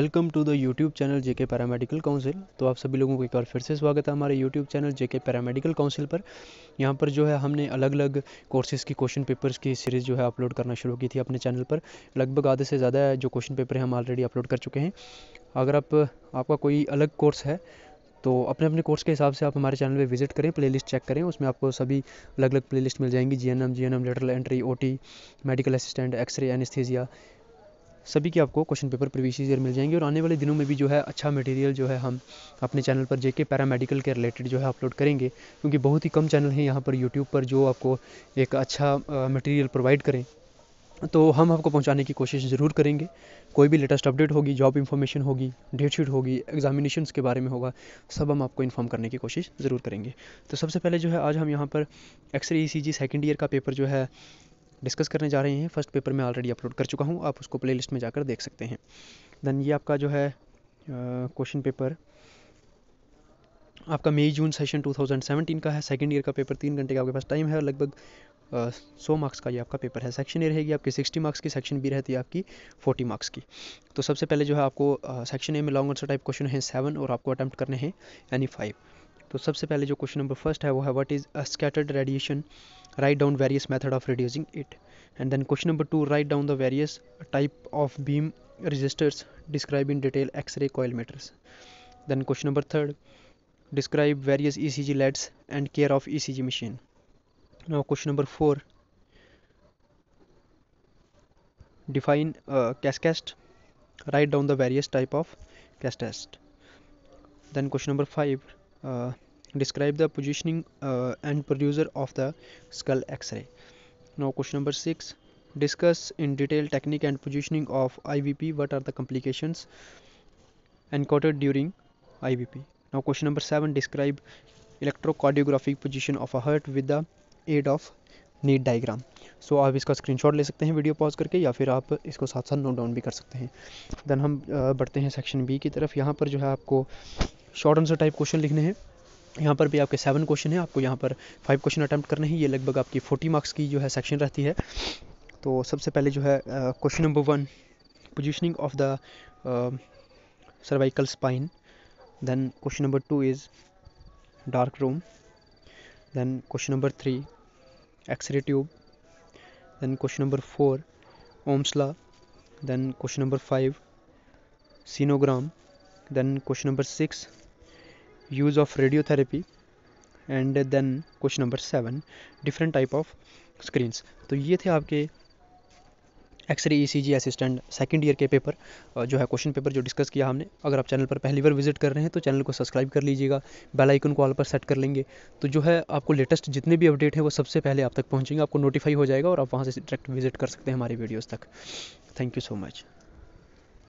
Welcome to the YouTube channel JK paramedical council तो आप सभी लोगों को एक बार फिर से स्वागत है हमारे YouTube channel JK paramedical council पर यहाँ पर जो है हमने अलग अलग कोर्सेज़ की क्वेश्चन पेपर्स की सीरीज़ जो है अपलोड करना शुरू की थी अपने चैनल पर लगभग आधे से ज़्यादा जो क्वेश्चन पेपर हम ऑलरेडी अपलोड कर चुके हैं अगर आप आपका कोई अलग कोर्स है तो अपने अपने कोर्स के हिसाब से आप हमारे चैनल पे विजिट करें प्लेलिस्ट चेक करें उसमें आपको सभी अलग अलग प्लेलिस्ट मिल जाएंगी GNM GNM lateral entry OT medical assistant x ray anaesthesia सभी के आपको क्वेश्चन पेपर प्रीवियस ईयर मिल जाएंगे और आने वाले दिनों में भी जो है अच्छा मटेरियल जो है हम अपने चैनल पर जेके पैरामेडिकल के रिलेटेड जो है अपलोड करेंगे क्योंकि बहुत ही कम चैनल हैं यहाँ पर यूट्यूब पर जो आपको एक अच्छा मटेरियल प्रोवाइड करें तो हम आपको पहुंचाने की कोशिश ज़रूर करेंगे कोई भी लेटेस्ट अपडेट होगी जॉब इन्फॉर्मेशन होगी डेट शीट होगी एग्जामिनेशन के बारे में होगा सब हम आपको इन्फॉर्म करने की कोशिश ज़रूर करेंगे तो सबसे पहले जो है आज हम यहाँ पर x ray E C G second year का पेपर जो है डिस्कस करने जा रहे हैं फर्स्ट पेपर में ऑलरेडी अपलोड कर चुका हूँ आप उसको प्ले में जाकर देख सकते हैं देन ये आपका जो है क्वेश्चन पेपर आपका मई जून सेशन 2017 का है सेकेंड ईयर का पेपर तीन घंटे का आपके पास टाइम है और लगभग सौ मार्क्स का ये आपका पेपर है सेक्शन ए रहेगी आपकी सिक्सटी मार्क्स की सेक्शन बी रहती है आपकी फोर्टी मार्क्स की तो सबसे पहले जो है आपको सेक्शन ए में लॉन्ग आंसर टाइप क्वेश्चन है सेवन और आपको अटैम्प्ट करने हैं यानी फाइव So, सबसे पहले जो क्वेश्चन नंबर फर्स्ट है वो है what is a scattered radiation write down various method of reducing it and then question number two write down the resistors describe in detail x-ray coil meters. then question number third describe various ecg leads and care of ecg machine now question number four define uh, cascast write down the various type of cascast then question number five uh, describe the positioning uh, and producer of the skull x-ray now question number 6 discuss in detail technique and positioning of ivp what are the complications encountered during ivp now question number 7 describe electrocardiographic position of a heart with the aid of neat diagram so आप इसका screenshot ले सकते हैं video pause करके या फिर आप इसको साथ साथ नोट डाउन भी कर सकते हैं देन हम बढ़ते हैं सेक्शन बी की तरफ यहाँ पर जो है आपको शॉर्ट आंसर टाइप क्वेश्चन लिखने हैं यहाँ पर भी आपके सेवन क्वेश्चन हैं आपको यहाँ पर फाइव क्वेश्चन अटैम्प्ट करने हैं ये लगभग आपकी फोर्टी मार्क्स की जो है सेक्शन रहती है तो सबसे पहले जो है question number one positioning of the cervical spine then question number two is dark room then question number three x ray tube then question number four ओम्सला then question number five sinogram then question number six use of radiotherapy and then question number seven different type of screens तो ये थे आपके x ray E C G assistant second year के paper जो है question paper जो discuss किया हमने अगर आप चैनल पर पहली बार विजिट कर रहे हैं तो चैनल को सब्सक्राइब कर लीजिएगा बेल आइकन को ऑल पर सेट कर लेंगे तो जो है आपको लेटेस्ट जितने भी अपडेट हैं वो सबसे पहले आप तक पहुंचेंगे आपको नोटिफाई हो जाएगा और आप वहाँ से डायरेक्ट विजिट कर सकते हैं हमारी वीडियोज़ तक थैंक यू सो मच